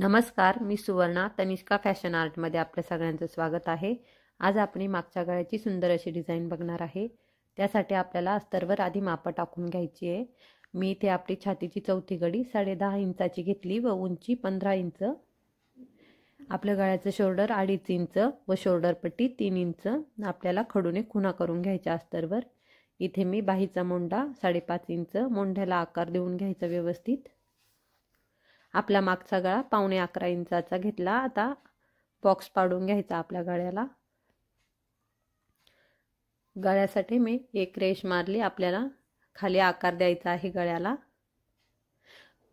नमस्कार मी सुवर्णा तनिष्का फॅशन आर्टमध्ये आपलं सगळ्यांचं स्वागत आहे आज आपण मागच्या गळ्याची सुंदर अशी डिझाईन बघणार आहे त्यासाठी आपल्याला अस्तरवर आधी मापं टाकून घ्यायची आहे मी इथे आपली छातीची चौथी गडी दहा इंचाची घेतली व उंची पंधरा इंच आपलं गळ्याचं शोल्डर अडीच इंच व शोल्डर पट्टी तीन इंच आपल्याला खडूने खुणा करून घ्यायच्या अस्तरवर इथे मी बाहीचा मोंडा साडेपाच इंच मोंढ्याला आकार देऊन घ्यायचा व्यवस्थित आपला मागचा गळा पावणे अकरा इंचाचा घेतला आता बॉक्स पाडून घ्यायचा आपल्या गळ्याला गळ्यासाठी मी एक रेश मारली आपल्याला खाली आकार द्यायचा आहे गळ्याला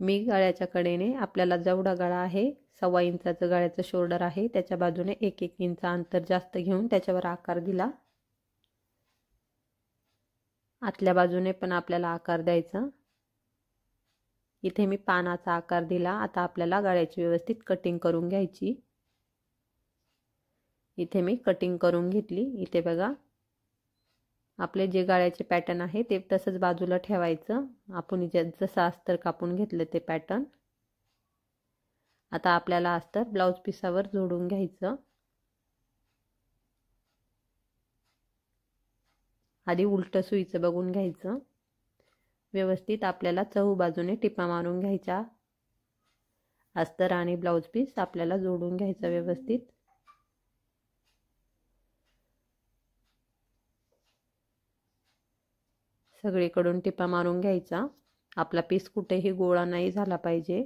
मी गळ्याच्या कडेने आपल्याला जेवढा गळा आहे सव्वा इंचाचं गळ्याचं शोल्डर आहे त्याच्या बाजूने एक एक इंच अंतर जास्त घेऊन त्याच्यावर आकार दिला आतल्या बाजूने पण आपल्याला आकार द्यायचा इथे मी पानाचा आकार दिला आता आपल्याला गाळ्याची व्यवस्थित कटिंग करून घ्यायची इथे मी कटिंग करून घेतली इथे बघा आपले जे गाळ्याचे पॅटर्न आहे ते तसंच बाजूला ठेवायचं आपण ज्या जसं अस्तर कापून घेतलं ते पॅटर्न आता आपल्याला अस्तर ब्लाऊज पिसावर जोडून घ्यायचं आधी उलटं सुईचं बघून घ्यायचं व्यवस्थित आपल्याला चहू बाजूने टिपा मारून घ्यायचा अस्तर आणि ब्लाऊज पीस आपल्याला जोडून घ्यायचा व्यवस्थित सगळीकडून टिपा मारून घ्यायचा आपला पीस कुठेही गोळा नाही झाला पाहिजे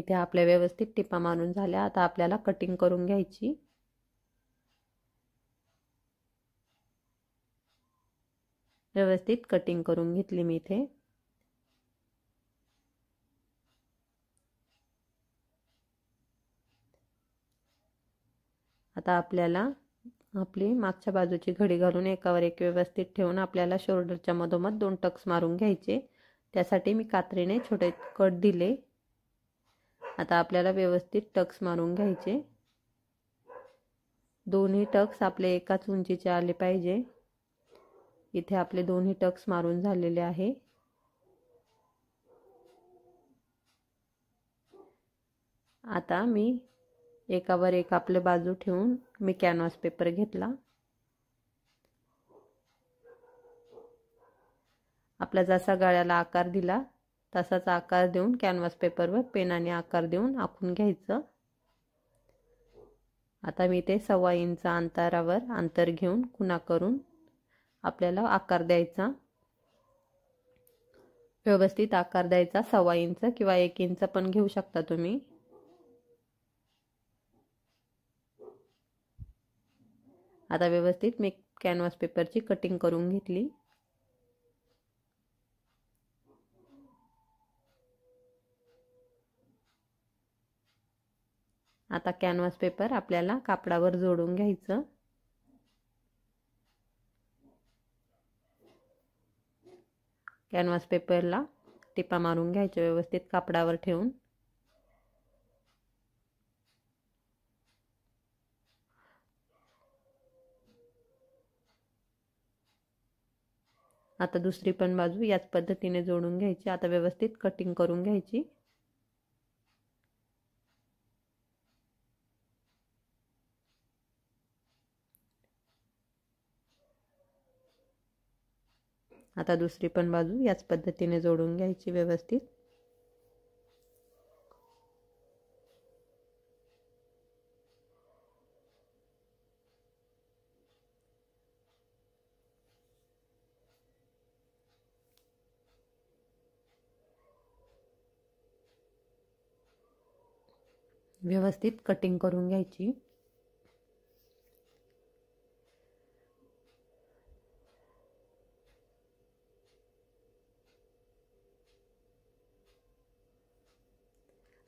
इथे आपल्या व्यवस्थित टिपा मारून झाल्या आता आपल्याला कटिंग करून घ्यायची व्यवस्थित कटिंग करून घेतली मी इथे आता आपल्याला आपली मागच्या बाजूची घडी घालून एकावर एक व्यवस्थित ठेवून आपल्याला शोल्डरच्या मधोमध दोन टक्स मारून घ्यायचे त्यासाठी मी कात्रीने छोटे कट दिले आता आपल्याला व्यवस्थित टक्स मारून घ्यायचे दोन्ही टक्स आपले एकाच उंचीचे आले पाहिजे इथे आपले दोन्ही टक्स मारून झालेले आहे आता मी एकावर एक आपले बाजू ठेवून मी कॅनव्हास पेपर घेतला आपला जसा गळ्याला आकार दिला तसाच आकार देऊन कॅनव्हास पेपरवर पेनाने आकार देऊन आखून घ्यायचं आता मी ते सव्वा इंच अंतरावर अंतर घेऊन खुणा करून आपल्याला आकार द्यायचा व्यवस्थित आकार द्यायचा सव्वा इंच किंवा एक इंच पण घेऊ शकता तुम्ही आता व्यवस्थित मी कॅनव्हास पेपरची कटिंग करून घेतली आता कॅनव्हास पेपर आपल्याला कापडावर जोडून घ्यायचं कॅनव्हास पेपरला टिपा मारून घ्यायच्या व्यवस्थित कापडावर ठेवून आता दुसरी पण बाजू याच पद्धतीने जोडून घ्यायची आता व्यवस्थित कटिंग करून घ्यायची आता दुसरी पण बाजू याच पद्धतीने जोडून घ्यायची व्यवस्थित व्यवस्थित कटिंग करून घ्यायची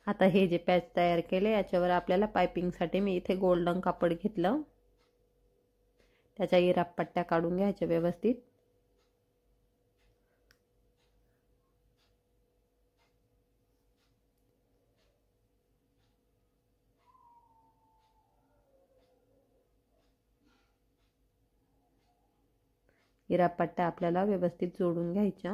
आता हे जे पॅच तयार केले याच्यावर आपल्याला पायपिंगसाठी मी इथे गोल्डन कापड घेतलं त्याच्या इराप पट्ट्या काढून घ्यायच्या व्यवस्थित इराप पट्ट्या आपल्याला व्यवस्थित जोडून घ्यायच्या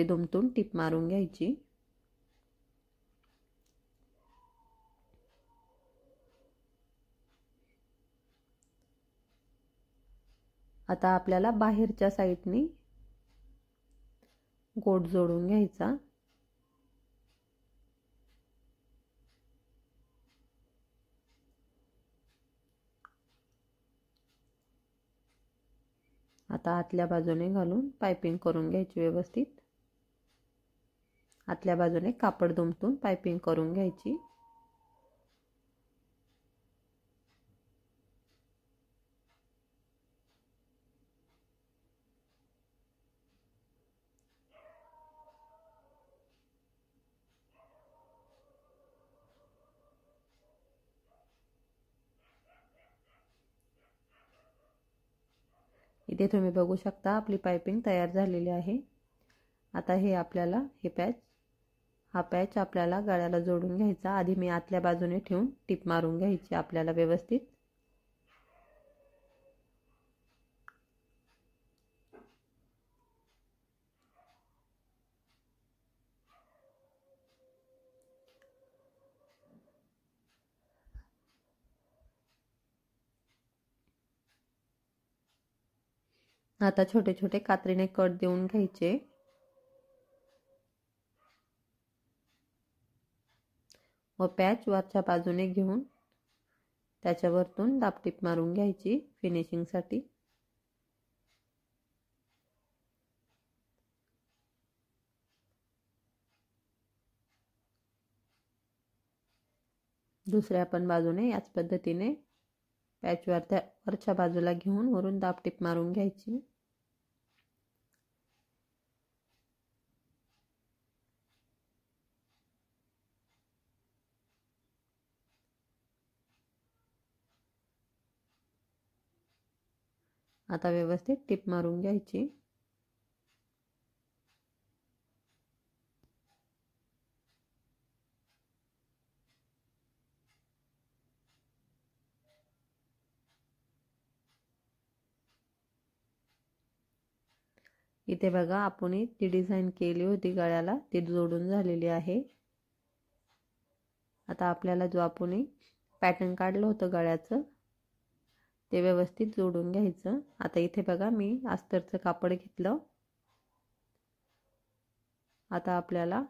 इकडे टिप टीप मारून घ्यायची आता आपल्याला बाहेरच्या साईडने गोड़ जोडून घ्यायचा आता आतल्या बाजूने घालून पायपिंग करून घ्यायची व्यवस्थित आतल्या बाजूने कापड दुमटून पायपिंग करून घ्यायची इथे तुम्ही बघू शकता आपली पायपिंग तयार झालेली आहे आता हे आपल्याला हे पॅच हा पॅच आपल्याला गळ्याला जोडून घ्यायचा आधी मी आतल्या बाजूने ठेवून टिप मारून घ्यायची आपल्याला व्यवस्थित आता छोटे छोटे कात्रीने कट देऊन घ्यायचे व पॅच वरच्या बाजूने घेऊन त्याच्यावरतून दापटीप मारून घ्यायची फिनिशिंगसाठी दुसऱ्या पण बाजूने याच पद्धतीने पॅचवर त्या वरच्या बाजूला घेऊन वरून दापटीप मारून घ्यायची आता व्यवस्थित टिप मारून घ्यायची इथे बघा आपण ती डिझाईन केली होती गळ्याला ती जोडून झालेली आहे आता आपल्याला जो आपण पॅटर्न काढलं होतं गळ्याचं ते व्यवस्थित जोडून घ्यायचं आता इथे बघा मी अस्तरचं कापड घेतलं आता आपल्याला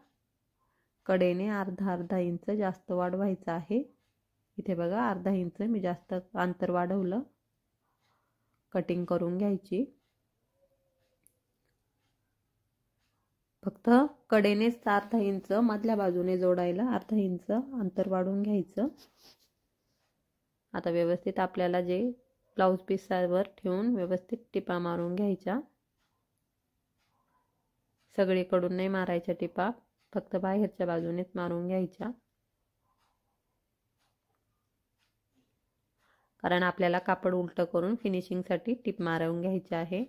कडेने अर्धा अर्धा इंच जास्त वाढवायचं आहे इथे बघा अर्धा इंच मी जास्त अंतर वाढवलं कटिंग करून घ्यायची फक्त कडेनेच अर्धा इंच मधल्या बाजूने जोडायला अर्धा इंच अंतर वाढवून घ्यायचं आता व्यवस्थित आपल्याला जे ब्लाऊज पिसावर ठेवून व्यवस्थित टिपा मारून घ्यायच्या सगळीकडून नाही मारायच्या टिपा फक्त बाहेरच्या बाजूनेच मारून घ्यायच्या कारण आपल्याला कापड उलट करून फिनिशिंगसाठी टिप मारून घ्यायची आहे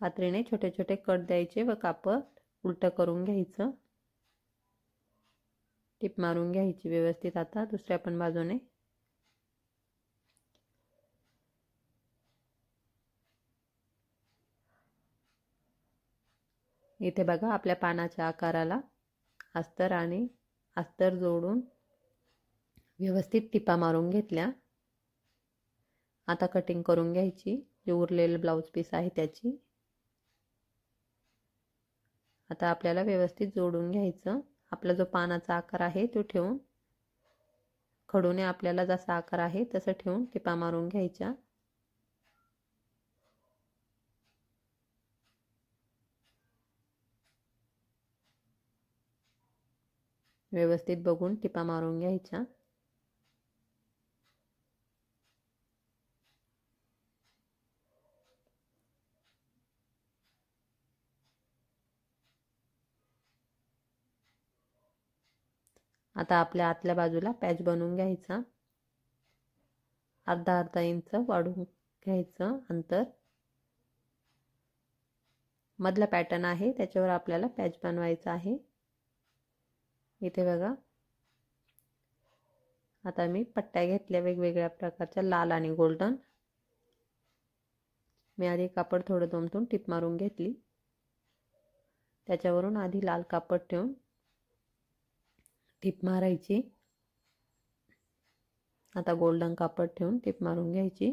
कात्रीने छोटे छोटे कट द्यायचे व कापड उलट करून घ्यायचं टिप मारून घ्यायची व्यवस्थित आता दुसऱ्या पण बाजूने इथे बघा आपल्या पानाच्या आकाराला अस्तर आणि अस्तर जोडून व्यवस्थित टिपा मारून घेतल्या आता कटिंग करून घ्यायची जे उरलेलं ब्लाऊज पीस आहे त्याची आता आपल्याला व्यवस्थित जोडून घ्यायचं आपला जो पानाचा आकार आहे तो ठेवून खडूने आपल्याला जसा आकार आहे तसं ठेवून टिपा मारून घ्यायच्या व्यवस्थित बघून टिपा मारून घ्यायच्या आता आपल्या आतल्या बाजूला पॅच बनवून घ्यायचा अर्धा अर्धा इंच वाढून घ्यायचं अंतर मधला पॅटर्न आहे त्याच्यावर आपल्याला पॅच बनवायचा आहे इथे बघा आता मी पट्ट्या घेतल्या वेगवेगळ्या प्रकारच्या लाल आणि गोल्डन मी आधी कापड थोडं दमतून टिप मारून घेतली त्याच्यावरून आधी लाल कापड ठेवून टिप मारायची आता गोल्डन कापड ठेवून टीप मारून घ्यायची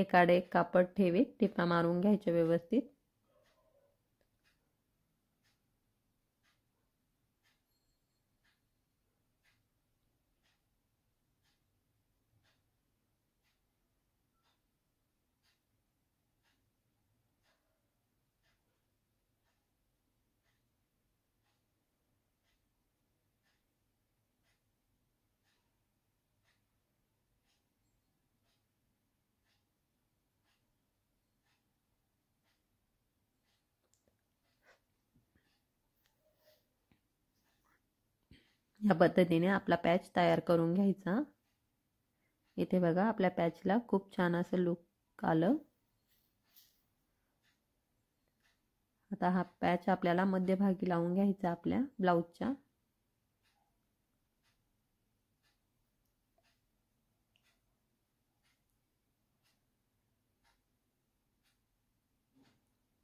एकाडे एक कापड ठेवी टिपा मारून घ्यायच्या व्यवस्थित या पद्धतीने आपला पॅच तयार करून घ्यायचा इथे बघा आपल्या पॅचला खूप छान असं लुक आलं आता हा पॅच आपल्याला मध्यभागी लावून घ्यायचा आपल्या ब्लाऊजच्या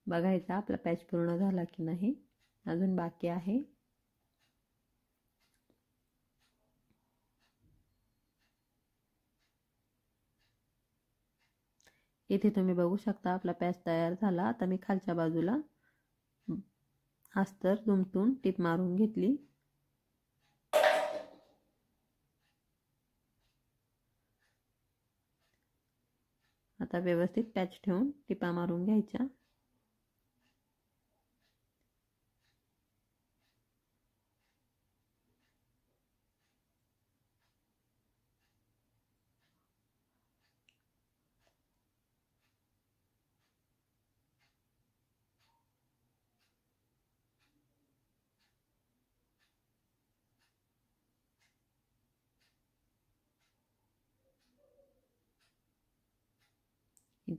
बघायचा आपला पॅच पूर्ण झाला की नाही अजून बाकी आहे इथे तुम्ही बघू शकता आपला पॅच तयार झाला आता मी खालच्या बाजूला अस्तर दुमटून टीप मारून घेतली आता व्यवस्थित पॅच ठेवून टिपा मारून घ्यायच्या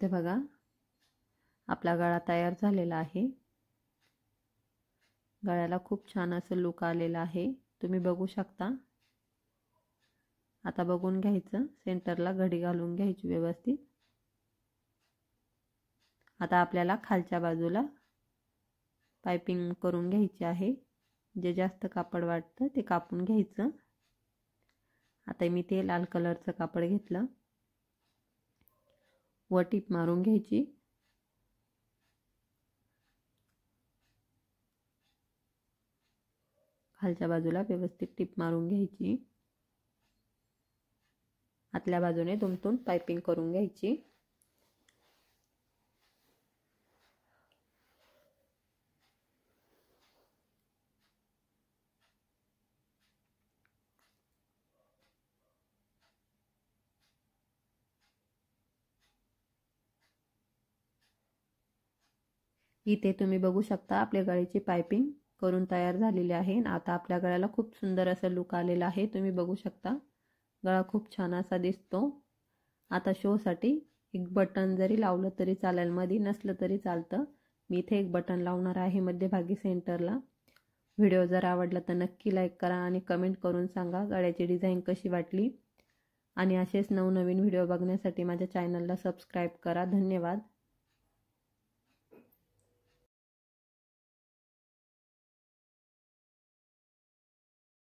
ते बघा आपला गळा तयार झालेला आहे गळ्याला खूप छान असं लुक आलेला आहे तुम्ही बघू शकता आता बघून घ्यायचं सेंटरला घडी घालून घ्यायची व्यवस्थित आता आपल्याला खालच्या बाजूला पायपिंग करून घ्यायची आहे जे जास्त कापड वाटतं ते कापून घ्यायचं आता मी ते लाल कलरचं कापड घेतलं व टीप मारून घ्यायची खालच्या बाजूला व्यवस्थित टीप मारून घ्यायची आतल्या बाजूने तुमतून पायपिंग करून घ्यायची इथे तुम्ही बघू शकता आपल्या गळ्याची पायपिंग करून तयार झालेली आहे आता आपल्या गळ्याला खूप सुंदर असं लुक आलेला आहे तुम्ही बघू शकता गळा खूप छान असा दिसतो आता शोसाठी एक बटन जरी लावलं तरी चालेल मध्ये नसलं तरी चालतं मी इथे एक बटन लावणार आहे मध्यभागी सेंटरला व्हिडिओ जर आवडला तर नक्की लाईक करा आणि कमेंट करून सांगा गळ्याची डिझाईन कशी वाटली आणि असेच नवनवीन व्हिडिओ बघण्यासाठी माझ्या चॅनलला सबस्क्राईब करा धन्यवाद